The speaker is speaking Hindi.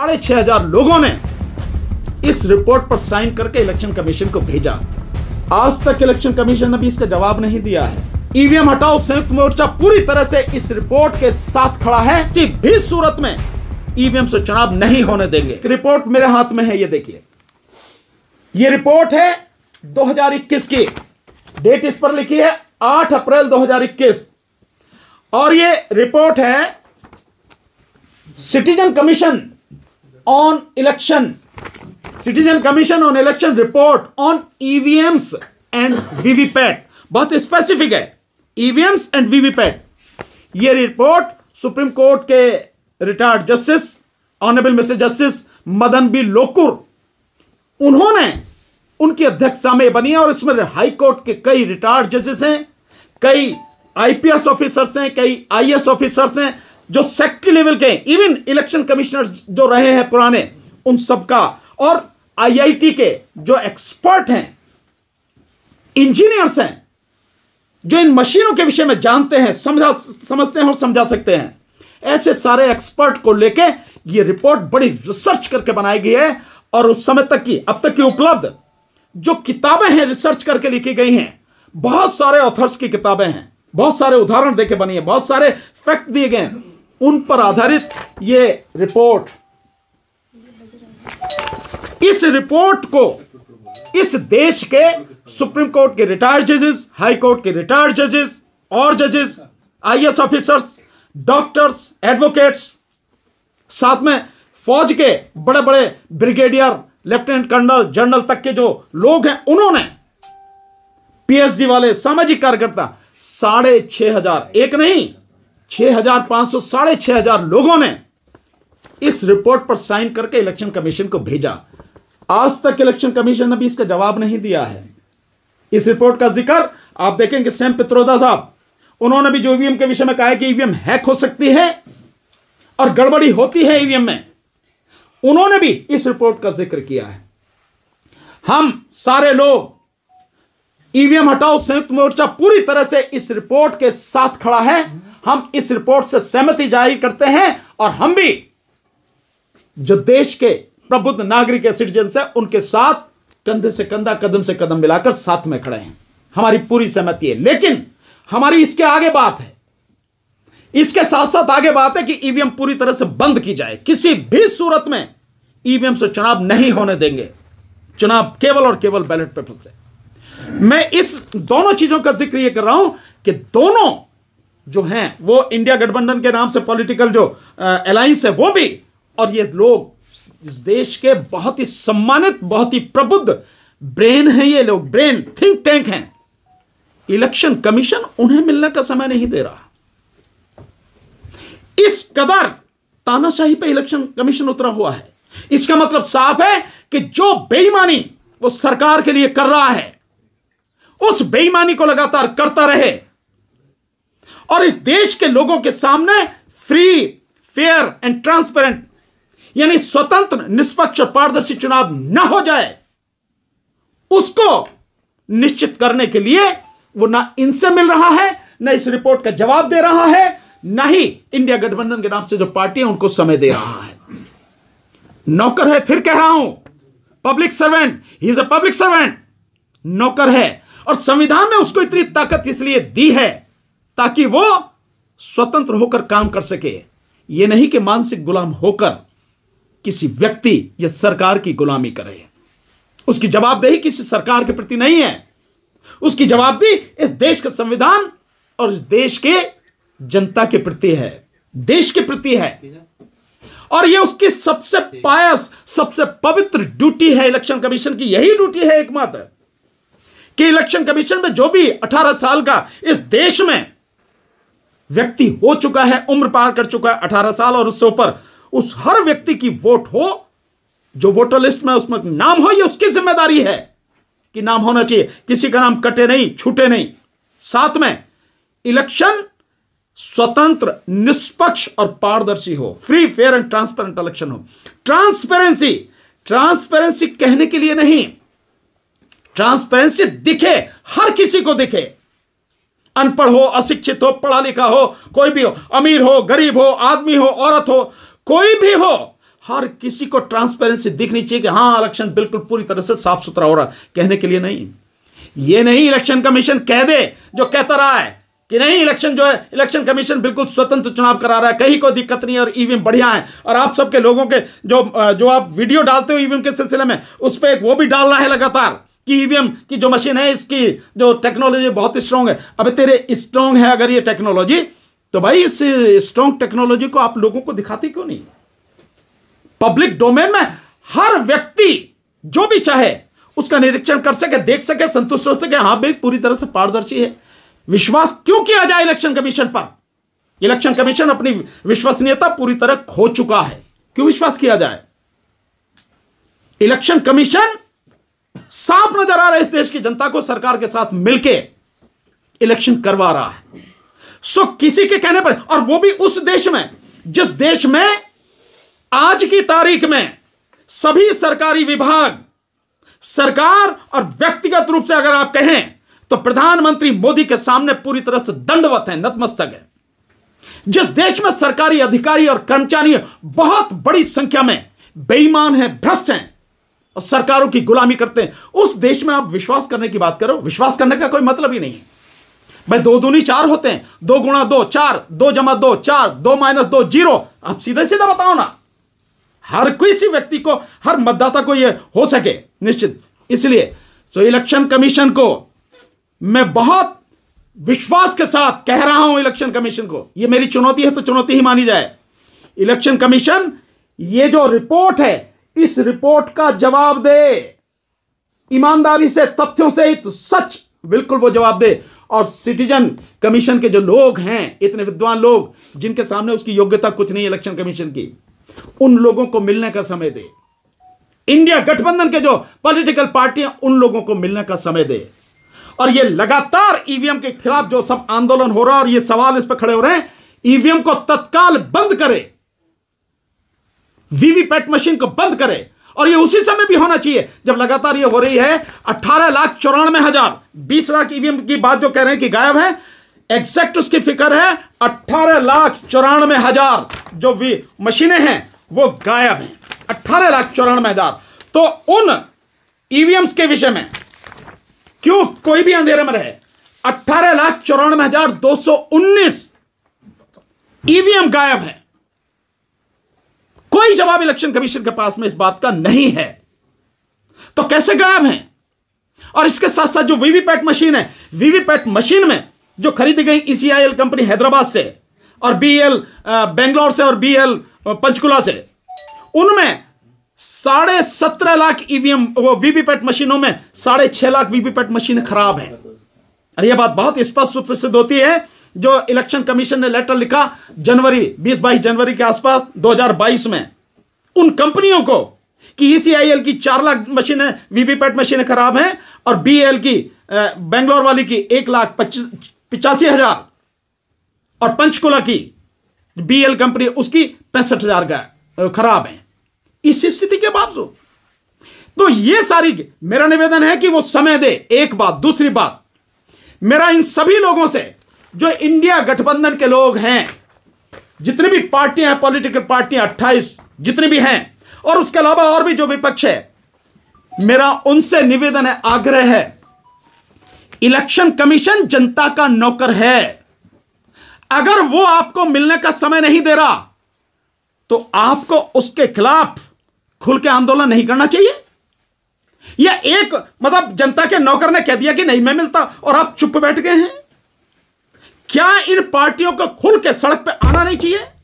साढ़े छह हजार लोगों ने इस रिपोर्ट पर साइन करके इलेक्शन कमीशन को भेजा आज तक इलेक्शन कमीशन ने भी इसका जवाब नहीं दिया है ईवीएम हटाओ संयुक्त मोर्चा पूरी तरह से इस रिपोर्ट के साथ खड़ा है सिर्फ भी सूरत में ईवीएम से चुनाव नहीं होने देंगे रिपोर्ट मेरे हाथ में है ये देखिए ये रिपोर्ट है 2021 की डेट इस पर लिखी है 8 अप्रैल 2021 और ये रिपोर्ट है citizen commission on election citizen commission on election report on EVMs and VVPAT बहुत स्पेसिफिक है ईवीएम्स एंड वीवीपैट ये रिपोर्ट सुप्रीम कोर्ट के retired justice honourable mister justice Madan B Lokur उन्होंने उनकी अध्यक्षता में बनी है और इसमें हाई कोर्ट के कई रिटायर्ड जजेस हैं कई आईपीएस ऑफिसर्स हैं कई आईएएस ऑफिसर्स हैं जो सेक्ट्री लेवल के इवन इलेक्शन कमिश्नर जो रहे हैं पुराने उन सबका और आईआईटी के जो एक्सपर्ट हैं इंजीनियर्स हैं जो इन मशीनों के विषय में जानते हैं समझा समझते हैं और समझा सकते हैं ऐसे सारे एक्सपर्ट को लेके ये रिपोर्ट बड़ी रिसर्च करके बनाई गई है और उस समय तक की अब तक की उपलब्ध जो किताबें हैं रिसर्च करके लिखी गई हैं बहुत सारे ऑथर्स की किताबें हैं बहुत सारे उदाहरण देके बनी है बहुत सारे फैक्ट दिए गए हैं उन पर आधारित ये रिपोर्ट इस रिपोर्ट को इस देश के सुप्रीम कोर्ट के रिटायर्ड जजेस हाई कोर्ट के रिटायर्ड जजेस और जजेस आईएएस ऑफिसर्स डॉक्टर्स एडवोकेट्स साथ में फौज के बड़े बड़े ब्रिगेडियर लेफ्टिनेंट कर्नल जनरल तक के जो लोग हैं उन्होंने पीएचडी वाले सामाजिक कार्यकर्ता साढ़े छह हजार एक नहीं छह हजार पांच सौ साढ़े छह हजार लोगों ने इस रिपोर्ट पर साइन करके इलेक्शन कमीशन को भेजा आज तक इलेक्शन कमीशन ने भी इसका जवाब नहीं दिया है इस रिपोर्ट का जिक्र आप देखेंगे सैम पित्रोदा साहब उन्होंने भी जो ईवीएम के विषय में कहा है कि ईवीएम हैक हो सकती है और गड़बड़ी होती है ईवीएम में उन्होंने भी इस रिपोर्ट का जिक्र किया है हम सारे लोग ईवीएम हटाओ संयुक्त मोर्चा पूरी तरह से इस रिपोर्ट के साथ खड़ा है हम इस रिपोर्ट से सहमति जाहिर करते हैं और हम भी जो देश के प्रबुद्ध नागरिक सिटीजन है उनके साथ कंधे से कंधा कदम से कदम मिलाकर साथ में खड़े हैं हमारी पूरी सहमति है लेकिन हमारी इसके आगे बात है इसके साथ साथ आगे बात है कि ईवीएम e पूरी तरह से बंद की जाए किसी भी सूरत में ईवीएम e से चुनाव नहीं होने देंगे चुनाव केवल और केवल बैलेट पेपर से मैं इस दोनों चीजों का जिक्र यह कर रहा हूं कि दोनों जो हैं वो इंडिया गठबंधन के नाम से पॉलिटिकल जो अलायंस है वो भी और ये लोग इस देश के बहुत ही सम्मानित बहुत ही प्रबुद्ध ब्रेन है ये लोग ब्रेन थिंक टैंक हैं इलेक्शन कमीशन उन्हें मिलने का समय नहीं दे रहा इस कदर तानाशाही पे इलेक्शन कमीशन उतरा हुआ है इसका मतलब साफ है कि जो बेईमानी वो सरकार के लिए कर रहा है उस बेईमानी को लगातार करता रहे और इस देश के लोगों के सामने फ्री फेयर एंड ट्रांसपेरेंट यानी स्वतंत्र निष्पक्ष और पारदर्शी चुनाव न हो जाए उसको निश्चित करने के लिए वो ना इनसे मिल रहा है ना इस रिपोर्ट का जवाब दे रहा है ना ही इंडिया गठबंधन के नाम से जो पार्टी है उनको समय दे रहा है नौकर है फिर कह रहा हूं public servant he is a public servant नौकर है और संविधान ने उसको इतनी ताकत इसलिए दी है ताकि वो स्वतंत्र होकर काम कर सके ये नहीं कि मानसिक गुलाम होकर किसी व्यक्ति या सरकार की गुलामी करे उसकी जवाबदेही किसी सरकार के प्रति नहीं है उसकी जवाबदेही इस देश का संविधान और इस देश के जनता के प्रति है देश के प्रति है और यह उसकी सबसे पायस सबसे पवित्र ड्यूटी है इलेक्शन कमीशन की यही ड्यूटी है एकमात्र कि इलेक्शन कमीशन में जो भी 18 साल का इस देश में व्यक्ति हो चुका है उम्र पार कर चुका है अठारह साल और उससे ऊपर उस हर व्यक्ति की वोट हो जो वोटर लिस्ट में उसमें नाम हो ये उसकी जिम्मेदारी है कि नाम होना चाहिए किसी का नाम कटे नहीं छूटे नहीं साथ में इलेक्शन स्वतंत्र निष्पक्ष और पारदर्शी हो free fair and transparent election हो ट्रांसपेरेंसी ट्रांसपेरेंसी कहने के लिए नहीं ट्रांसपेरेंसी दिखे हर किसी को दिखे अनपढ़ हो अशिक्षित हो पढ़ा लिखा हो कोई भी हो अमीर हो गरीब हो आदमी हो औरत हो कोई भी हो हर किसी को ट्रांसपेरेंसी दिखनी चाहिए कि हाँ इलेक्शन बिल्कुल पूरी तरह से साफ सुथरा हो रहा कहने के लिए नहीं ये नहीं इलेक्शन कमीशन कह दे जो कहता रहा है कि नहीं इलेक्शन जो है इलेक्शन कमीशन बिल्कुल स्वतंत्र चुनाव करा रहा है कहीं कोई दिक्कत नहीं है और ईवीएम बढ़िया है और आप सबके लोगों के जो जो आप वीडियो डालते हो ईवीएम के सिलसिले में उस पर वो भी डाल रहा है लगातार ईवीएम e की जो मशीन है इसकी जो टेक्नोलॉजी बहुत स्ट्रांग है अबे तेरे स्ट्रांग है अगर ये टेक्नोलॉजी तो भाई इस स्ट्रांग टेक्नोलॉजी को आप लोगों को दिखाते क्यों नहीं पब्लिक डोमेन में हर व्यक्ति जो भी चाहे उसका निरीक्षण कर सके देख सके संतुष्ट हो सके हाँ भाई पूरी तरह से पारदर्शी है विश्वास क्यों किया जाए इलेक्शन कमीशन पर इलेक्शन कमीशन अपनी विश्वसनीयता पूरी तरह खो चुका है क्यों विश्वास किया जाए इलेक्शन कमीशन साफ नजर आ रहा है इस देश की जनता को सरकार के साथ मिलके इलेक्शन करवा रहा है सो किसी के कहने पर और वो भी उस देश में जिस देश में आज की तारीख में सभी सरकारी विभाग सरकार और व्यक्तिगत रूप से अगर आप कहें तो प्रधानमंत्री मोदी के सामने पूरी तरह से दंडवत है नतमस्तक है जिस देश में सरकारी अधिकारी और कर्मचारी बहुत बड़ी संख्या में बेईमान है भ्रष्ट हैं और सरकारों की गुलामी करते हैं उस देश में आप विश्वास करने की बात करो विश्वास करने का कोई मतलब ही नहीं है भाई दो दूनी चार होते हैं दो गुणा दो चार दो जमा दो चार दो माइनस दो जीरो आप सीधे सीधा बताओ ना हर किसी व्यक्ति को हर मतदाता को यह हो सके निश्चित इसलिए सो इलेक्शन कमीशन को मैं बहुत विश्वास के साथ कह रहा हूं इलेक्शन कमीशन को यह मेरी चुनौती है तो चुनौती ही मानी जाए इलेक्शन कमीशन ये जो रिपोर्ट है इस रिपोर्ट का जवाब दे ईमानदारी से तथ्यों से तो सच बिल्कुल वो जवाब दे और सिटीजन कमीशन के जो लोग हैं इतने विद्वान लोग जिनके सामने उसकी योग्यता कुछ नहीं इलेक्शन कमीशन की उन लोगों को मिलने का समय दे इंडिया गठबंधन के जो पॉलिटिकल पार्टियां उन लोगों को मिलने का समय दे और ये लगातार ईवीएम के खिलाफ जो सब आंदोलन हो रहा है और ये सवाल इस पर खड़े हो रहे हैं ईवीएम को तत्काल बंद करें वीवीपैट मशीन को बंद करें और ये उसी समय भी होना चाहिए जब लगातार ये हो रही है अट्ठारह लाख चौरानवे हजार बीस लाख ईवीएम की बात जो कह रहे हैं कि गायब है एग्जैक्ट उसकी फिक्र है अट्ठारह लाख चौरानवे हजार जो भी मशीनें हैं वो गायब हैं अट्ठारह लाख चौरानवे हजार तो उन ईवीएम्स के विषय में क्यों कोई भी अंधेरे में रहे अट्ठारह लाख चौरानवे हजार दो सौ उन्नीस ईवीएम गायब है कोई जवाब इलेक्शन कमीशन के पास में इस बात का नहीं है तो कैसे गायब हैं और इसके साथ साथ जो वीवीपैट मशीन है वीवीपैट मशीन में जो खरीदी गई ईसीआईएल e कंपनी हैदराबाद से और बीएल बेंगलोर से और बीएल पंचकुला से उनमें साढ़े सत्रह लाख ईवीएम e वो वीवीपैट मशीनों में साढ़े छह लाख वीवीपैट मशीन खराब है और यह बात बहुत स्पष्ट रूप से सिद्ध होती है जो इलेक्शन कमीशन ने लेटर लिखा जनवरी 20 बाईस जनवरी के आसपास 2022 में उन कंपनियों को कि ईसीआईएल e की चार लाख मशीनें वीवीपैट मशीनें खराब हैं और बीएल की बेंगलोर वाली की एक लाख पच्चीस पिचासी हजार और पंचकुला की बीएल कंपनी उसकी पैंसठ हजार का खराब है इस स्थिति के बावजूद तो ये सारी मेरा निवेदन है कि वो समय दे एक बात दूसरी बात मेरा इन सभी लोगों से जो इंडिया गठबंधन के लोग हैं जितनी भी पार्टियां हैं पॉलिटिकल पार्टियां अट्ठाईस जितनी भी हैं और उसके अलावा और भी जो विपक्ष है मेरा उनसे निवेदन है आग्रह है इलेक्शन कमीशन जनता का नौकर है अगर वो आपको मिलने का समय नहीं दे रहा तो आपको उसके खिलाफ खुल के आंदोलन नहीं करना चाहिए या एक मतलब जनता के नौकर ने कह दिया कि नहीं मैं मिलता और आप चुप बैठ गए हैं क्या इन पार्टियों को खुल के सड़क पे आना नहीं चाहिए